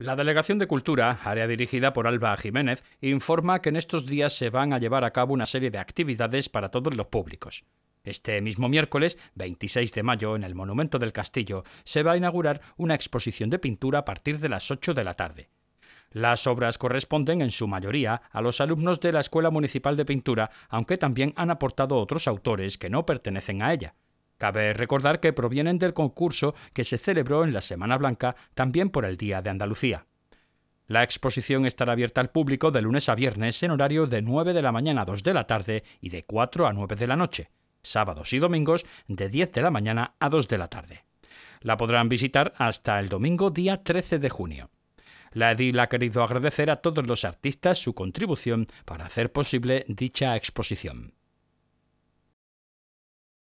La Delegación de Cultura, área dirigida por Alba Jiménez, informa que en estos días se van a llevar a cabo una serie de actividades para todos los públicos. Este mismo miércoles, 26 de mayo, en el Monumento del Castillo, se va a inaugurar una exposición de pintura a partir de las 8 de la tarde. Las obras corresponden en su mayoría a los alumnos de la Escuela Municipal de Pintura, aunque también han aportado otros autores que no pertenecen a ella. Cabe recordar que provienen del concurso que se celebró en la Semana Blanca también por el Día de Andalucía. La exposición estará abierta al público de lunes a viernes en horario de 9 de la mañana a 2 de la tarde y de 4 a 9 de la noche, sábados y domingos de 10 de la mañana a 2 de la tarde. La podrán visitar hasta el domingo día 13 de junio. La edil ha querido agradecer a todos los artistas su contribución para hacer posible dicha exposición.